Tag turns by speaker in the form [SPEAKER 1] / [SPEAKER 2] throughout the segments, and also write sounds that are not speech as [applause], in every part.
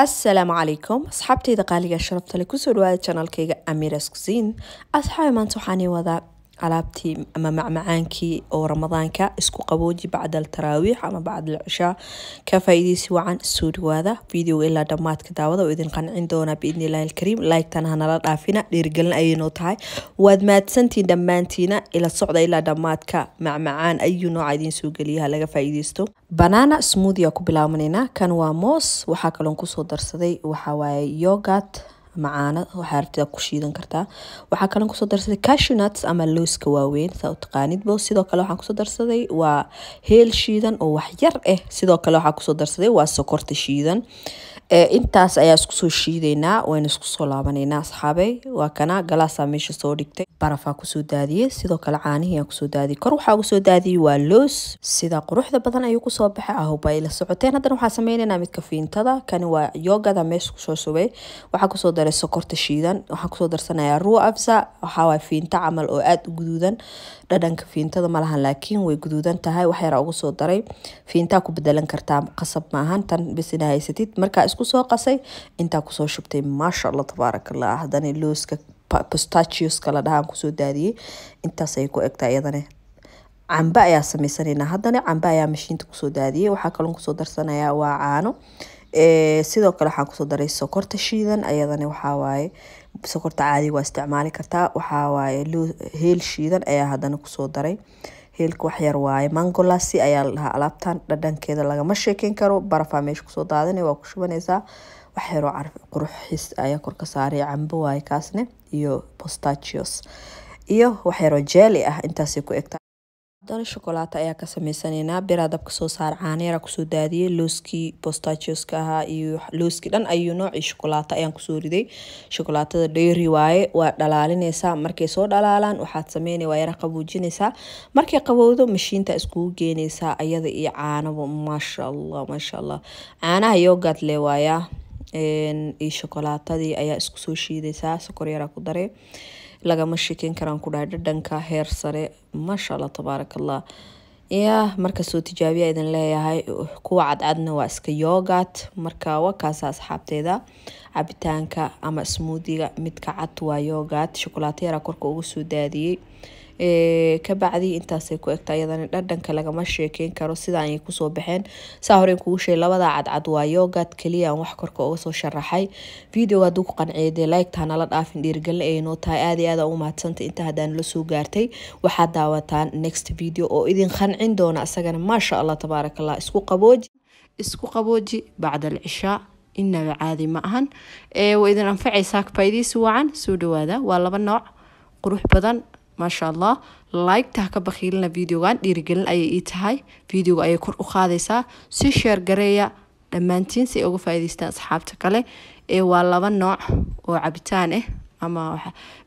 [SPEAKER 1] assalaamu calaykum asxaabtayda qaaliga sharafta leh kusoo dhawaada janaalkayga amiras kusiin asxaabi maanta waxaan ii wadaa alaabtii ama macmacaankii oo ramadaanka isku qabooji bacda altaraawiix ama bacda alcishaa ka faa'iidaysi wacan soo dhawaada videoga ilaa dhammaadka daawada oo idin qancin doona biidni illaahi alkariim laygtan hanala dhaafina dhiirigelin ayay tahay waad mahadsantiin dhammaantiina ila socda ilaa dhammaadka macmacaan ayuu nooca idiin soo geliyaha laga faa'iidaysto banaana smoothia ku bilaabanaynaa kan waa moos waxaa kaloon kusoo darsaday waxaa waaye yogat ama caana waxaa aragtida ku shiidan kartaa waxaa kalen kusoo darsaday cashunuts ama looska waaweyn saa utaqaanidbo sidoo kale waxaan kusoo darsaday waa heel shiidan oo wax yar ah sidoo kale waxaa kusoo darsaday waa sokorta shiidan Eh, intaas ayaa isku soo shiideynaa waana isku soo laabaneynaa asxaabey waa kana galaasaa meesha soo dhigtay barafaa kusoo daadiyey sidoo kale caanihii kusoo daadiyey kor waxaa ugu soo daadiyey waa loos sidaa quruxda badan ayuu kusoo baxay ahoba ila socoteen haddana waxaa sameyneynaa midka fiintada kani waa yoogada meesha kusoo shubay waxaa kusoo daray sokorta shiidan waxaa kusoo darsanayaa ruwa afsa waxaawaa fiinta camal oo aada u guduudan dhadhanka fiintada malahan laakiin way guduudan tahay wax ugu soo daray fiintaa ku bedelan kartaa qasab maahan tan bis haysatid markaa isku kusoo qasay intaa kusoo shubtay maasha alla tabaarakallah hadana looska bustachioska la dhahaan kusoo daadiyey intaas ay ku egtaa iyadane cambe ayaa samaysanayna haddana cambe ayaa mashiinta kusoo daadiyey waxaa kaloon kusoo darsanayaa waa caano sidoo kale waxaan kusoo daray sokorta shiidan ayadana waxawaaye sokorta caadi waa isticmaali kartaa waxawaaye heel shiidan ayaa hadana kusoo daray wax yar waaye mangolasi ayaa la alaabtan dhadhankeeda lagama sheekeyn karo barafaa meesha kusoo daadana waa ku shubanaysaa waxyaroo quruxis ayaa korka ka saaraya cambo waaye kaasne iyo bostachios iyo waxyaroo jeeli ah intaasay ku egtaa Haddana shukulaato ayaan ka samaysaneynaa. Bira dabka soo saar caano kusoo daadiyey looskii bostaachioska ahaa iyo looskii dhan ayuu noocii shukulaato ayaan kusoo riday. Shukulaatada dheeri waaye waa dhalaalinaysaa. Markay soo dhalaalaan waxaad sameynay waa yara qaboojinaysaa. Markay qabowdo mashiinta iskugu geynaysaa ayada iyo caanaba maasha allah maasha allah. Caanaha yogurt le waayaa. Ee shukulaatadii ayaa isku soo shiidaysaa. Sokor yar ku daray lagama shekeyn karaan ku dhahay dhadhanka heer sare maasha allah tabaaraka allah yah marka soo tijaabiya idin leeyahay uh, kuwa cadcadna waa iska yogat marka waa kaasa asxaabteeda cabitaanka ama smuudiga midka cad waa yogat shokolaata korka uga soo daadiyey kabacdii intaasay ku egta iyadan dhadhanka lagama sheekeyn karo sidaanay kusoo baxeen saa horen kugu sheegay labadaa cadcad waa yoogad keliya aan wax korka uga soo sharaxay videoga hadduu ku qanciyay dee laygtaa nala dhaafin dhiirigelin ayay tahay aada iyo aada u mahadsanta inta haddaan la soo gaartay waxaad daawataan next video oo idin qancin doona isagana
[SPEAKER 2] maasha allah tabaaraka isku qabooji isku qabooji bacda alcishaa inaba caadi ma ahan waa anfacaysaa faa'iidaysi wacan soo dhawaada waa laba nooc qurux badan maasha allah laygta ka bakhiilina videogan dhiirigelin ayay ii tahay videoga ayay kor u qaadaysaa si sheer gareeya dhammaantiin si ay uga faa'iidaystaan asxaabta kale ee waa laba nooc oo cabitaan ah ama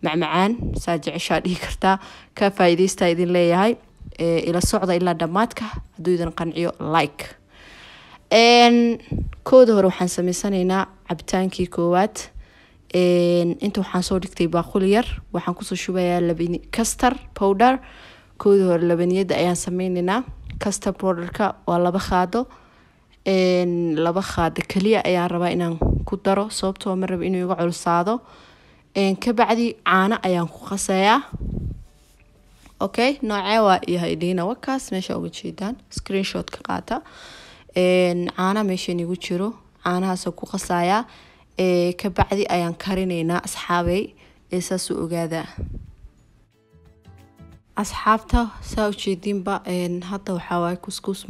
[SPEAKER 2] macmacaan saa jeceshaa dhihi kartaa ka faa'iidaystaa idin leeyahay ila socda ilaa dhammaadka hadduu idin qanciyo like kooda hore waxaan samaysanaynaa cabitaankii koowaad inta waxaan soo dhigtay baaquli yar waxaan kusoo shubayaa labani castar powder koodii hore labaniyada ayaan sameyneynaa castar powderka waa laba khaado laba khaado keliya ayaan rabaa inaan ku daro sababtoo ah ma rabo inuu iga culsaado kabacdi caano ayaan ku qasayaa okay noocee waa wakaas meesha uga jeedaan screenshot ka qaata caana meeshan igu jiro caanahaasoo ku qasayaa kabacdi ayaan karinaynaa asxaabey ee saasuu ogaadaa asxaabta saa ujeediinba hadda waxaa waaye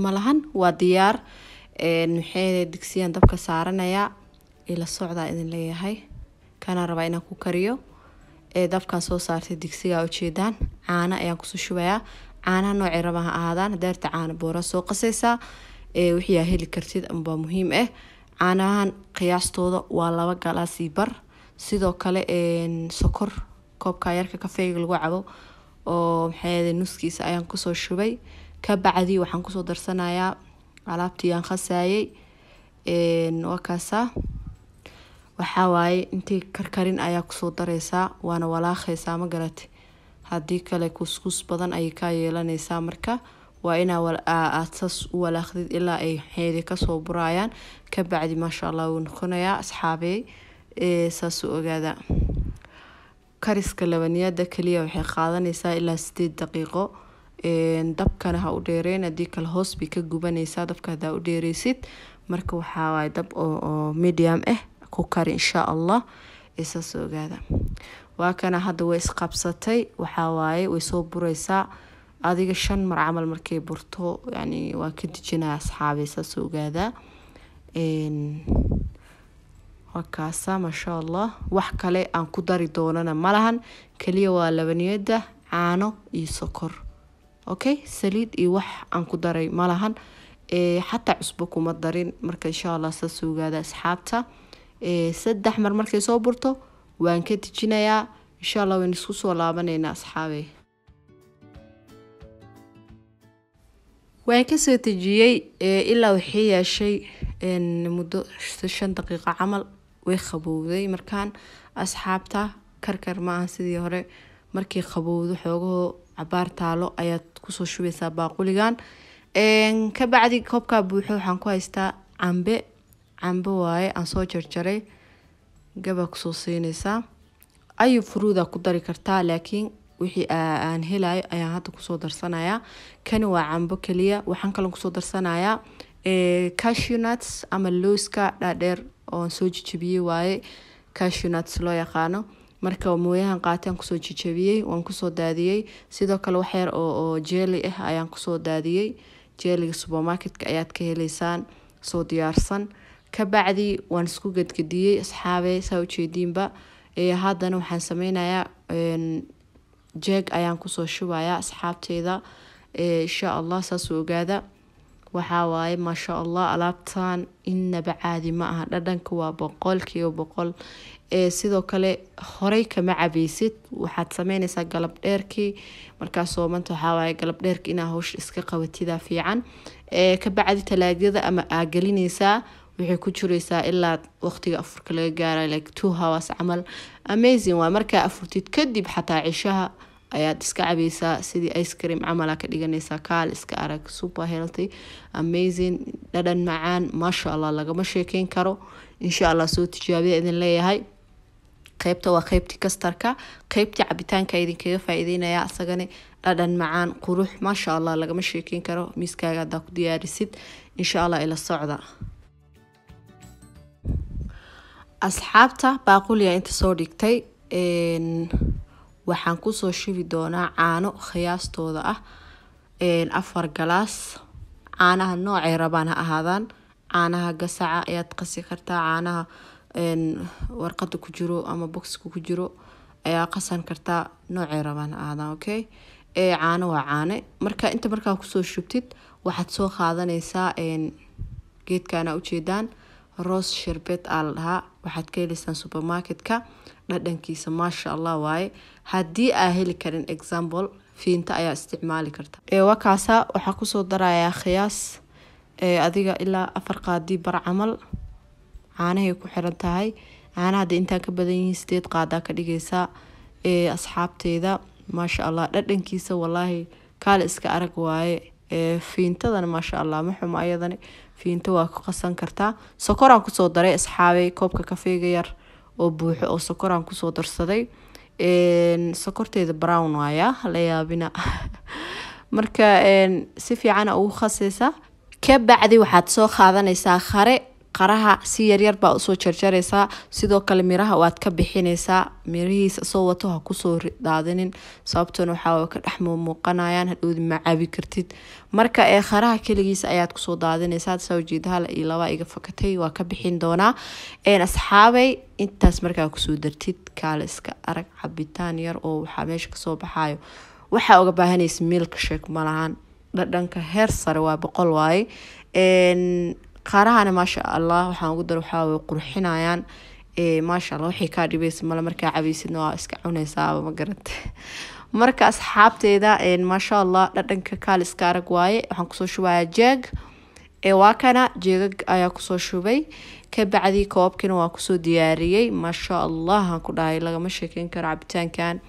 [SPEAKER 2] ma lahan waa diyaar maxay digsiyan dabka saaranayaa ila socdaa idin leeyahay kana rabaa inaan ku kariyo dabkan soo saartay digsigaa ujeedaan caana ayaan kusoo shubayaa caanaha noocay rabaha ahaadaan deerta caana boora soo qasaysaa waxyaa heli kartid unbaa muhiim ah caanahan qiyaastooda waa laba galaasi bar sidoo kale sokor koobka yarka kafeega lagu cabo oo maxay nuskiisa ayaan kusoo shubay ka bacdii waxaan kusoo darsanayaa alaabtii aan khasayay waakaasaa waxawaaye intii karkarin ayaa kusoo dareysaa waana walaaqeysaa ma garate haddii kale kuskus badan ayay kaa yeelaneysaa marka waa inaa aad u walaaqdid ilaa ay xeedi kasoo buraayaan kabacdi maasha allah wuu noqonayaa asxaabey saasuu ogaada kariska labaniyada kaliya waxay qaadanaysaa ilaa sideed daqiiqo dabkana ha u dheereyn haddii kale hoos bay ka gubanaysaa dabka hadaa u dheereysid marka waxaa dab oo medium ah ku kari insha allah saas ogaada waa kana hadda way isqabsatay waxaa way soo bureysaa adiga shan mar camal markay burto yani waa ka dejinaya asxaabi saas ogaada wakaasa maashaa allah wax kale aan ku dari doonana malahan keliya waa labaniyada caano iyo sokor okay saliid iyo wax aan ku daray malahan xataa cusbo kuma darin marka insha allah saas ogaada asxaabta saddex mar markay soo burto waan ka dejinayaa insha allah wayn isku soo laabaneynaa asxaabey waan kasoo tejiyey eh, ilaa waxay yeeshay muddo shan daqiiqo camal way qabowday markaan asxaabta karkar maahan sidii hore markii qabowdo xoogahoo cabaar taalo ayaad kusoo shubeysaa baaquligan kabacdi koobkaa buuxo waxaan ku haystaa cambe cambe waaye aan soo jarjaray gabaa kusoo siineysaa ayub furuudaa ku dari kartaa laakiin wixii ah, aan helayo ayaan hadda kusoo darsanayaa kani waa cambo keliya waxaan kalon kusoo darsanayaa eh, cashunuts ama looska dhaadheer ooan soo jijabiyey waaye cashunuts loo yaqaano marka mooyahan qaatiaan kusoo jijabiyey waan kusoo daadiyey sidoo kale wax yar oo jeli ah ayaan kusoo daadiyey jeliga supermarketka ayaad ka heleysaan soo diyaarsan kabacdi waan isku gedgediyey asxaabe saa ujeediinba eh, haddana waxaan sameynayaa jeeg ayaan kusoo shubayaa asxaabteyda insha allah saasuu ogaada waxaa waaye maasha allah alaabtan inaba caadi ma aha dhadhanka waa boqol kiiba boqol sidoo kale horey kama cabeysid waxaad sameyneysaa galabdheerkii dheerkii markaa waxaawaaye galab inaa howsha iska qabatida fiican kabacdi talaadyada ama aa gelineysaa waxay ku jiraysaa ilaa waqtiga afurka laga gaara like two hours camal amazing waa markaa afurtid kadib xataa cishaha ayaad iska cabaysaa sidii ice cream ka dhiganaysaa kaal iska arag super healthy amazing dhadhan macaan maasha allah lagama sheekeyn karo insha allah soo tijaabiya idin leeyahay qeybta waa qeybtii kastarka qeybtii cabitaanka idinkaga faa-iideynaya dhadhan macaan qurux maasha allah lagama sheekeyn karo miiskaaga hadaa ku diyaarisid insha allah ila socda asxaabta baaquliya inta soo dhigtay waxaan kusoo shubi doonaa caano khiyaastooda ah afar galaas caanaha noocay rabaan ha ahaadaan caanaha gasaca ayaad qasi kartaa caanaha warqada ku jiro ama boxka ku jiro ayaa qasan kartaa noocay rabaan ha ahaadaan okay caano waa caane marka inta markaa kusoo shubtid waxaad soo qaadanaysaa geedkaana ujeedaan roos sherbeed aa la dhahaa waxaad ka heleysaan supermarketka dhadhankiisa maasha allah waaye haddii aa heli karin example fiinta ayaa isticmaali karta wakaasa waxaa kusoo darayaa khiyaas adiga ilaa afar qaadii bar camal caanahay ku xiran tahay caanaha hadda intaan ka badan yihiin sideed qaadaa ka dhigaysaa asxaabteeda maasha allah dhadhankiisa walaahi kaale iska arag waaye fiintadan maasha allah ma xumo ayadani fiinto waa ku qasan kartaa sokoraan kusoo daray asxaabay koobka kafeega yar oo buuxo oo sokoraan kusoo darsaday sokorteeda brown waaya la yaabina [laughs] marka si fiicana ugu khaseysa ka bacdi waxaad soo qaadanaysaa khare qaraha si yaryar baa usoo jarjaraysaa sidoo kale miraha waad ka bixinaysaa mirihiis isoo wato ha kusoo daadinin sababtuna waxaa ka dhex muuqanayaan hadhowdi ma kartid marka ee qaraha keligiisa ayaad kusoo daadinaysaa soo jeeda hala iyo laba iga fakatay waa ka bixin doonaa een asxaabay intaas markaa kusoo dartid kaale iska arag cabitaan yar oo waxaa meesha kasoo baxaayo waxaa oga baahanaysa miilka sheeg malahan dhadhanka heer sare waa boqol waaye qaarahana maasha allah waxaan ugu dar waxaaw qurxinayaan maasha alla waxay kaa dhibaysa male markaa cabaysidna waa iska cunaysaaba ma garanta [laughs] marka asxaabteeda maasha allah dhadhanka kaaliska arag waaye waxaan kusoo shubayaa jeeg waa kana jeegag ayaa kusoo shubay kabacdii koobkina waa kusoo diyaariyey maasha allah aan ku dhahay lagama sheekeyn karo cabitaankan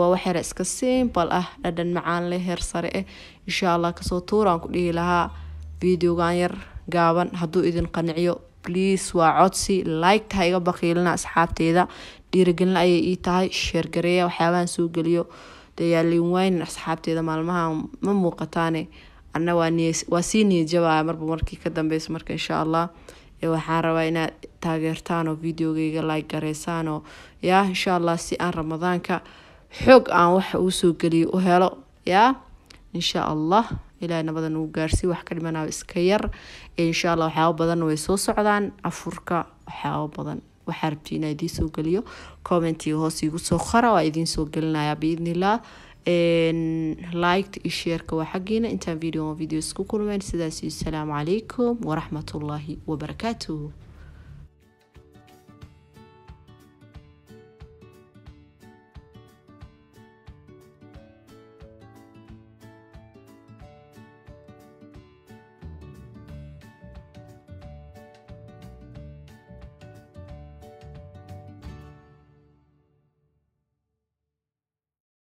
[SPEAKER 2] waa wax iska simbal ah dhadhan macaan leh heer sare eh insha allah kasoo tuuraan ku dhihi lahaa videogan yar gaaban haduu idin qanciyo bliis waa codsi like ha iga bakiilina asxaabteeda dhiirigelina ayay ii tahay sheergareeya waxyaabahan soo geliyo dayaaliin waynin asxaabteeda maalmaha ma muuqataane ana waa sii niyajabaya ah marba markii ka dambeysa marka insha allah waxaan rabaa inaad taageertaan oo videogeyga like gareysaan oo yaa insha allah si aan ramadaanka xoog aan waxa uu geliyo u helo yaa insha allah ilaahay nabadan uu gaarsiiy wax ka dhimanayo iska yar inshaa allah waxyaaba badan way soo socdaan afurka waxyaaba badan waxaa rabti inaa idiin soo geliyo commentiga hoos igu soo qara waa idiin soo gelinaya biidni liked iyo sheerka waa xaggiina intaan video on video isku kulmeyn sidaas iyo asalaamu calaykum waraxmatullaahi wabarakaatuh